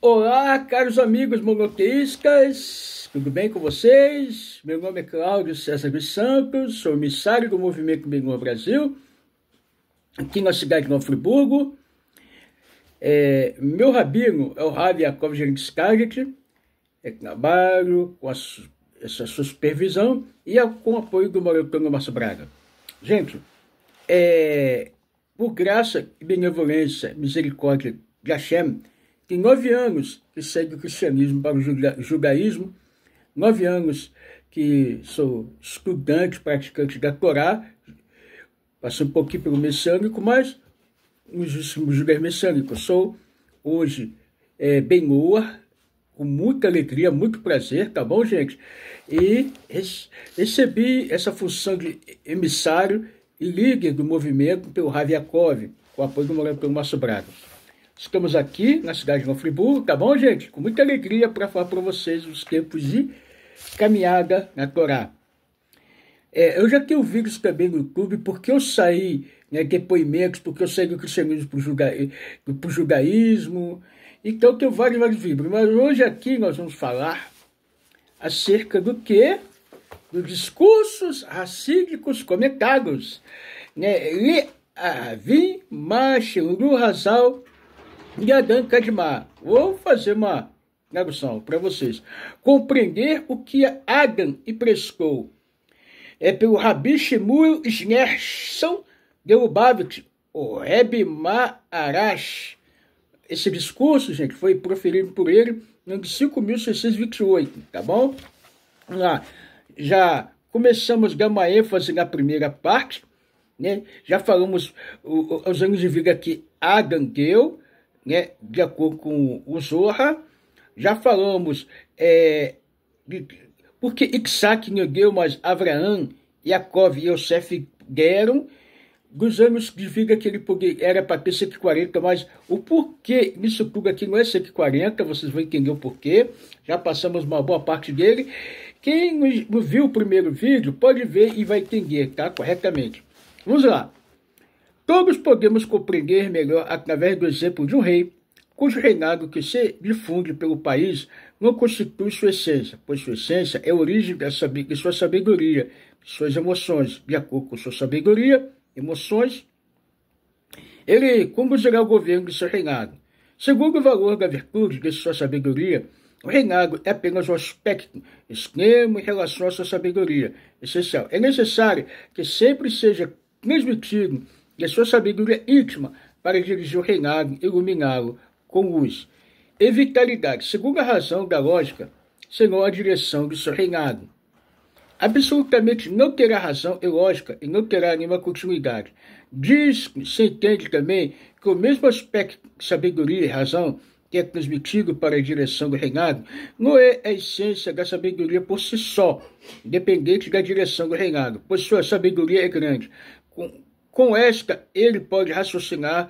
Olá, caros amigos monoteístas, tudo bem com vocês? Meu nome é Cláudio César dos Santos, sou emissário do Movimento Bengon Brasil, aqui na cidade de Novo Friburgo. É, meu rabino é o Rabbi Yakov Geriskarit, é trabalho com a, essa supervisão e é com o apoio do Maratona Massa Braga. Gente, é, por graça e benevolência, misericórdia de Hashem, tem nove anos que segue o cristianismo para o judaísmo, nove anos que sou estudante, praticante da Torá, passei um pouquinho pelo messiânico, mas nos judeus messiânicos sou hoje é, bem -or, com muita alegria, muito prazer, tá bom, gente? E recebi essa função de emissário e líder do movimento pelo Raviakov, com o apoio do morador Márcio Braga. Estamos aqui na cidade de Novo Friburgo, tá bom, gente? Com muita alegria para falar para vocês os tempos de caminhada na Torá. É, eu já tenho vídeos também no YouTube, porque eu saí, né, depoimentos, porque eu saí do cristianismo para eh, o judaísmo. Então, tenho vários, vários vídeos. Mas hoje aqui nós vamos falar acerca do que? Dos discursos racídicos comentados. Né? Le Avim Mashelu Hazal Yadan Kadmar. Vou fazer uma tradução para vocês. Compreender o que Adam e Prescou é pelo Rabi Shemuel Schneerson de Lubavitch, o Reb Maarash. Esse discurso, gente, foi proferido por ele no ano de 5.628, tá bom? Lá, já começamos a dar uma ênfase na primeira parte, né? Já falamos os anos de vida que Adam deu, né, de acordo com o Zorra. Já falamos é, de, porque Isaac, mas Abraão, Jacob e Yosef deram. que diga que ele podia, era para ter 140, mas o porquê nisso tudo aqui não é 140, vocês vão entender o porquê, já passamos uma boa parte dele. Quem viu o primeiro vídeo pode ver e vai entender, tá? Corretamente. Vamos lá. Todos podemos compreender melhor através do exemplo de um rei, cujo reinado que se difunde pelo país não constitui sua essência, pois sua essência é a origem de sua sabedoria, de suas emoções. De acordo com sua sabedoria, emoções, ele conduzirá o governo de seu reinado. Segundo o valor da virtude de sua sabedoria, o reinado é apenas um aspecto, extremo em relação à sua sabedoria essencial. É necessário que sempre seja transmitido e a sua sabedoria íntima para dirigir o reinado, iluminá-lo com luz e vitalidade, segundo a razão da lógica, senão a direção do seu reinado. Absolutamente não terá razão e lógica e não terá nenhuma continuidade. Diz-se entende também que o mesmo aspecto de sabedoria e razão que é transmitido para a direção do reinado, não é a essência da sabedoria por si só, independente da direção do reinado, pois sua sabedoria é grande, com esta, ele pode raciocinar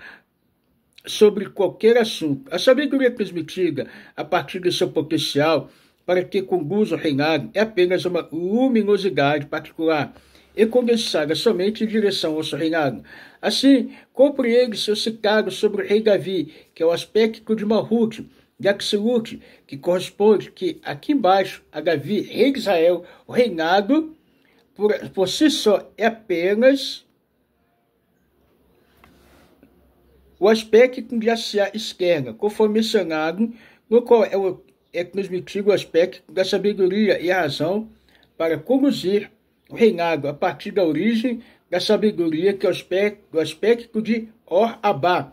sobre qualquer assunto. A sabedoria transmitida a partir de seu potencial para que conduza o reinado é apenas uma luminosidade particular e condensada somente em direção ao seu reinado. Assim, compreende seu citado sobre o rei Davi, que é o aspecto de Mahut, Yaxilute, que corresponde que aqui embaixo a Davi, rei de Israel, o reinado por, por si só é apenas o aspecto glacial externa, conforme mencionado, no qual é, é transmitido o aspecto da sabedoria e a razão para conduzir o reinado a partir da origem da sabedoria, que é o aspecto, o aspecto de Or-Abá,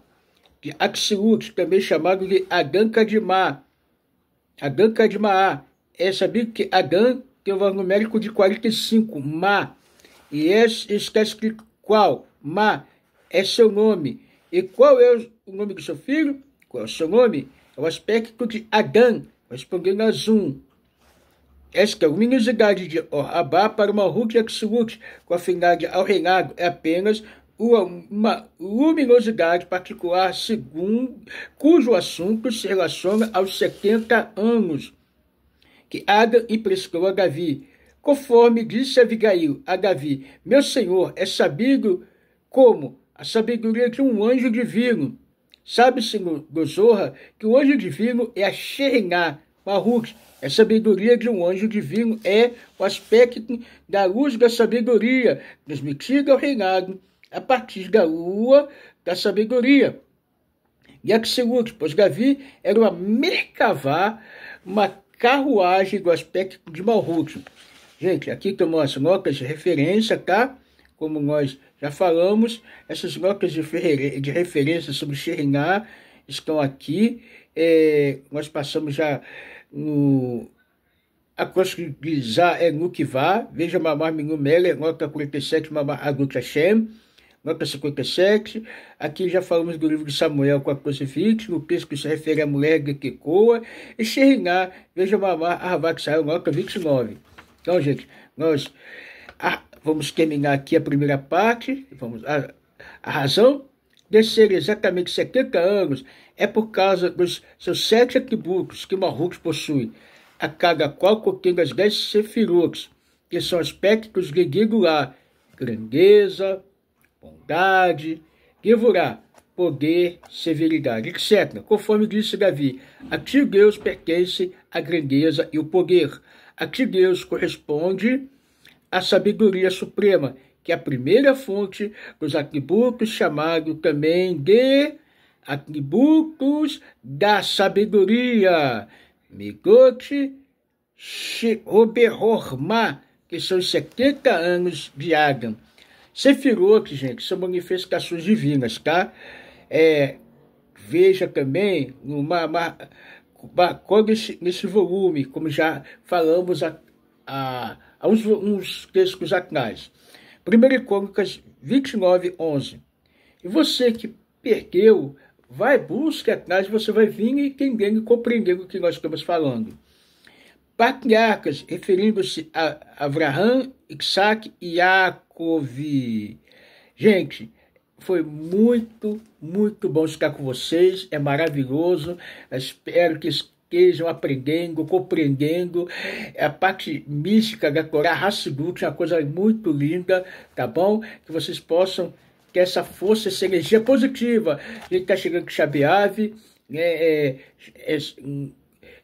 de Axilut, também chamado de Adanka de Ma. Adanka de Ma. É sabido que Agan tem o um valor numérico de 45, Ma. E esse é, está escrito qual? Ma é seu nome e qual é o nome do seu filho? Qual é o seu nome? É o aspecto de Adão, respondendo é a Zoom. Esta luminosidade de Orabá para uma Ruth Exlut, com afinidade ao reinado, é apenas uma luminosidade particular segundo, cujo assunto se relaciona aos 70 anos que Adam emprestou a Davi. Conforme disse Abigail a Davi, meu senhor, é sabido como a sabedoria de um anjo divino. Sabe-se, Gozorra, que o anjo divino é a Sheriná, Marrux. A sabedoria de um anjo divino é o aspecto da luz da sabedoria, transmitida ao reinado a partir da lua da sabedoria. E a que se lute, pois gavi era uma mercavá, uma carruagem do aspecto de Malrux. Gente, aqui tomou as notas de referência, tá? Como nós já falamos, essas blocas de, de referência sobre Xeringar estão aqui. É, nós passamos já no. A Koshkizá é no que vá. Veja Mamar Minu Meller, nota 47, Mamar Agut Hashem, nota 57. Aqui já falamos do livro de Samuel com a crucifixo, no texto que se refere à mulher que coa. E Xeriná, veja Mamar Arvaxael, nota 29. Então, gente, nós Vamos terminar aqui a primeira parte. Vamos, a, a razão de ser exatamente 70 anos é por causa dos seus sete atributos que Marrocos possui, a cada qual contém as dez sefirotes, que são aspectos de Gigurá, grandeza, bondade, Givurá, poder, severidade, etc. Conforme disse Davi, a ti Deus pertence a grandeza e o poder. A ti Deus corresponde a sabedoria suprema, que é a primeira fonte dos atributos, chamado também de atributos da sabedoria, migote Oberorma, que são os 70 anos de Adam. Sefirot, gente, são manifestações divinas, tá? É, veja também numa, uma, nesse volume, como já falamos a, a uns, uns clássicos atrás. 1 Crônicas 29, 11. E você que perdeu, vai, busque atrás, você vai vir e entender e compreender o que nós estamos falando. Patriarcas, referindo-se a Abraham, Isaac e Jacob. Gente, foi muito, muito bom estar com vocês. É maravilhoso. Espero que queijo, aprendendo, compreendendo a parte mística da Torá Hassidut, uma coisa muito linda, tá bom? Que vocês possam ter essa força, essa energia positiva. A gente está chegando com chave ave, né, é, é,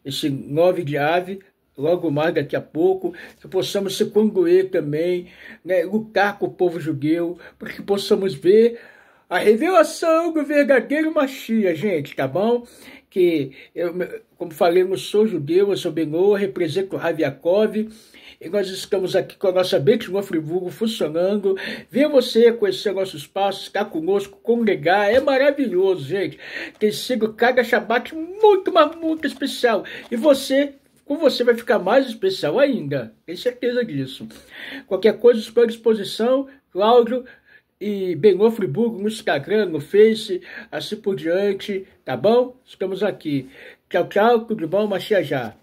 esse nove de ave, logo mais daqui a pouco, que possamos se congoer também, né, lutar com o povo judeu, para que possamos ver a revelação do verdadeiro Machia, gente, tá bom? que, eu, como falei, eu sou judeu, eu sou Benoa, represento o Raviakov, e nós estamos aqui com a nossa Betima Friburgo funcionando. Venha você conhecer nossos passos, ficar conosco, congregar, é maravilhoso, gente. Tem sido cada Shabbat muito, mas muito especial. E você com você vai ficar mais especial ainda. Tenho certeza disso. Qualquer coisa, estou à disposição. Cláudio, e bem no Friburgo no Instagram, no Face, assim por diante, tá bom? Estamos aqui. Tchau, tchau, tudo bom, mas já.